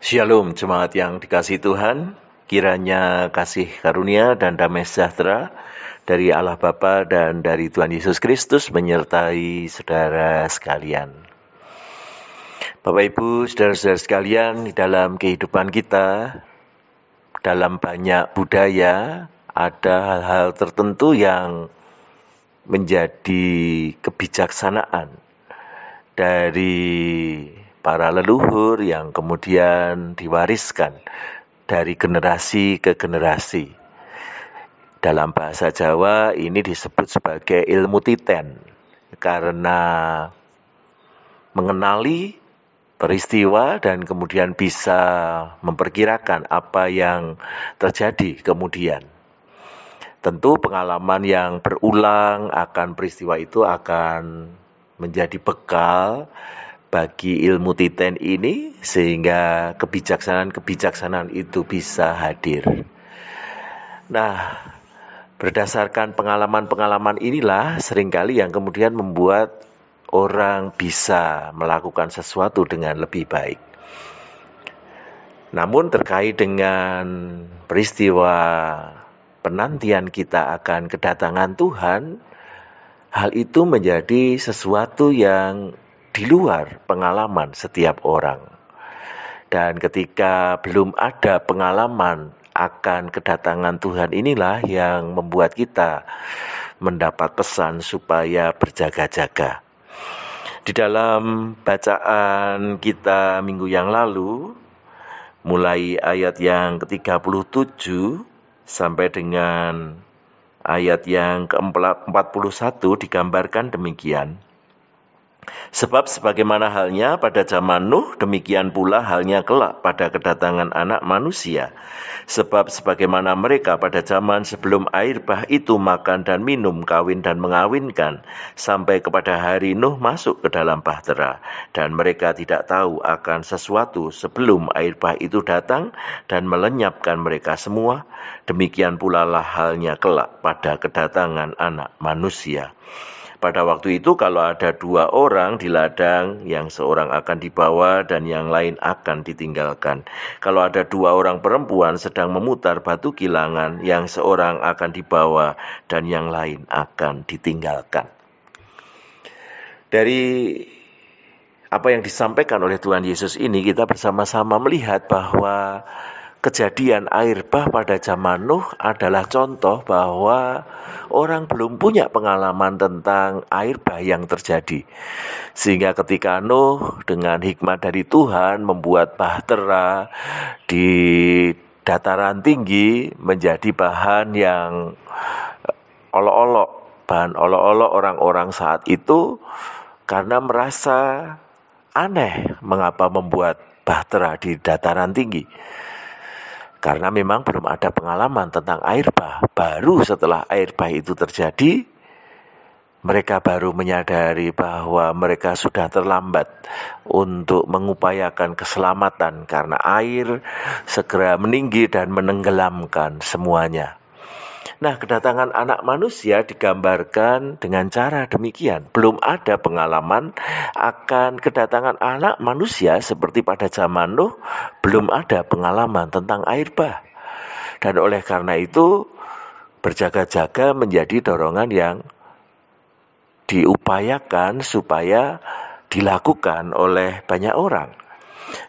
Shalom jemaat yang dikasih Tuhan, kiranya kasih karunia dan damai sejahtera dari Allah Bapa dan dari Tuhan Yesus Kristus menyertai saudara sekalian. Bapak Ibu, saudara-saudara sekalian, di dalam kehidupan kita, dalam banyak budaya, ada hal-hal tertentu yang menjadi kebijaksanaan dari para leluhur yang kemudian diwariskan dari generasi ke generasi. Dalam bahasa Jawa ini disebut sebagai ilmu titen karena mengenali peristiwa dan kemudian bisa memperkirakan apa yang terjadi kemudian. Tentu pengalaman yang berulang akan peristiwa itu akan menjadi bekal bagi ilmu titen ini sehingga kebijaksanaan-kebijaksanaan itu bisa hadir. Nah, berdasarkan pengalaman-pengalaman inilah seringkali yang kemudian membuat orang bisa melakukan sesuatu dengan lebih baik. Namun terkait dengan peristiwa penantian kita akan kedatangan Tuhan, hal itu menjadi sesuatu yang di luar pengalaman setiap orang. Dan ketika belum ada pengalaman akan kedatangan Tuhan inilah yang membuat kita mendapat pesan supaya berjaga-jaga. Di dalam bacaan kita minggu yang lalu, mulai ayat yang ke-37 sampai dengan ayat yang ke-41 digambarkan demikian. Sebab sebagaimana halnya pada zaman Nuh, demikian pula halnya kelak pada kedatangan anak manusia. Sebab sebagaimana mereka pada zaman sebelum air bah itu makan dan minum, kawin dan mengawinkan, sampai kepada hari Nuh masuk ke dalam bahtera. Dan mereka tidak tahu akan sesuatu sebelum air bah itu datang dan melenyapkan mereka semua. Demikian pula lah halnya kelak pada kedatangan anak manusia. Pada waktu itu kalau ada dua orang di ladang, yang seorang akan dibawa dan yang lain akan ditinggalkan. Kalau ada dua orang perempuan sedang memutar batu kilangan, yang seorang akan dibawa dan yang lain akan ditinggalkan. Dari apa yang disampaikan oleh Tuhan Yesus ini kita bersama-sama melihat bahwa kejadian air bah pada zaman Nuh adalah contoh bahwa orang belum punya pengalaman tentang air bah yang terjadi. Sehingga ketika Nuh dengan hikmat dari Tuhan membuat bahtera di dataran tinggi menjadi bahan yang olok-olok, bahan olok-olok orang-orang saat itu karena merasa aneh mengapa membuat bahtera di dataran tinggi. Karena memang belum ada pengalaman tentang air bah. Baru setelah air bah itu terjadi, mereka baru menyadari bahwa mereka sudah terlambat untuk mengupayakan keselamatan karena air segera meninggi dan menenggelamkan semuanya. Nah, kedatangan anak manusia digambarkan dengan cara demikian. Belum ada pengalaman akan kedatangan anak manusia seperti pada zaman Nuh, belum ada pengalaman tentang air bah. Dan oleh karena itu, berjaga-jaga menjadi dorongan yang diupayakan supaya dilakukan oleh banyak orang.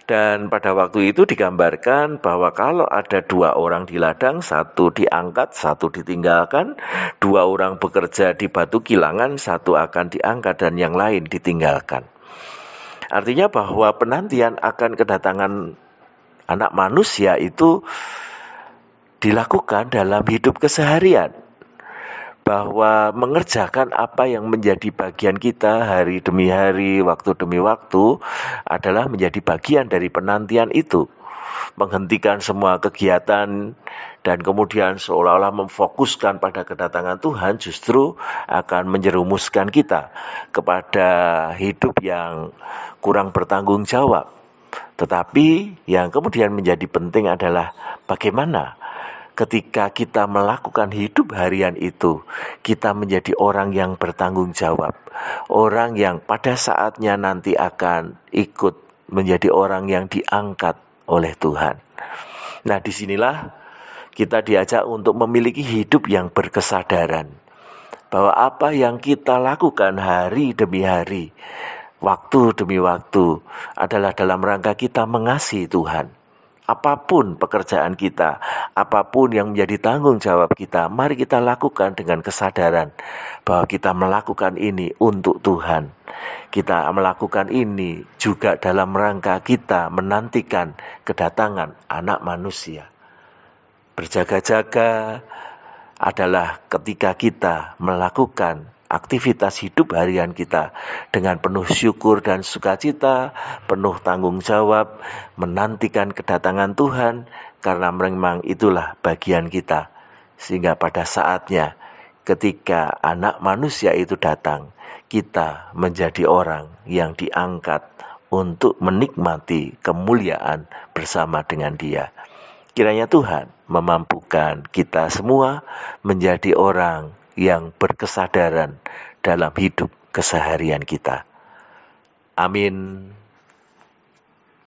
Dan pada waktu itu digambarkan bahwa kalau ada dua orang di ladang, satu diangkat, satu ditinggalkan, dua orang bekerja di batu kilangan, satu akan diangkat dan yang lain ditinggalkan. Artinya bahwa penantian akan kedatangan anak manusia itu dilakukan dalam hidup keseharian bahwa mengerjakan apa yang menjadi bagian kita hari demi hari, waktu demi waktu adalah menjadi bagian dari penantian itu. Menghentikan semua kegiatan dan kemudian seolah-olah memfokuskan pada kedatangan Tuhan justru akan menjerumuskan kita kepada hidup yang kurang bertanggung jawab. Tetapi yang kemudian menjadi penting adalah bagaimana ketika kita melakukan hidup harian itu, kita menjadi orang yang bertanggung jawab, orang yang pada saatnya nanti akan ikut menjadi orang yang diangkat oleh Tuhan. Nah, disinilah kita diajak untuk memiliki hidup yang berkesadaran bahwa apa yang kita lakukan hari demi hari, waktu demi waktu adalah dalam rangka kita mengasihi Tuhan apapun pekerjaan kita, apapun yang menjadi tanggung jawab kita, mari kita lakukan dengan kesadaran bahwa kita melakukan ini untuk Tuhan. Kita melakukan ini juga dalam rangka kita menantikan kedatangan Anak Manusia. Berjaga-jaga adalah ketika kita melakukan aktivitas hidup harian kita dengan penuh syukur dan sukacita, penuh tanggung jawab, menantikan kedatangan Tuhan karena memang itulah bagian kita. Sehingga pada saatnya ketika anak manusia itu datang, kita menjadi orang yang diangkat untuk menikmati kemuliaan bersama dengan Dia. Kiranya Tuhan memampukan kita semua menjadi orang yang berkesadaran dalam hidup keseharian kita. Amin.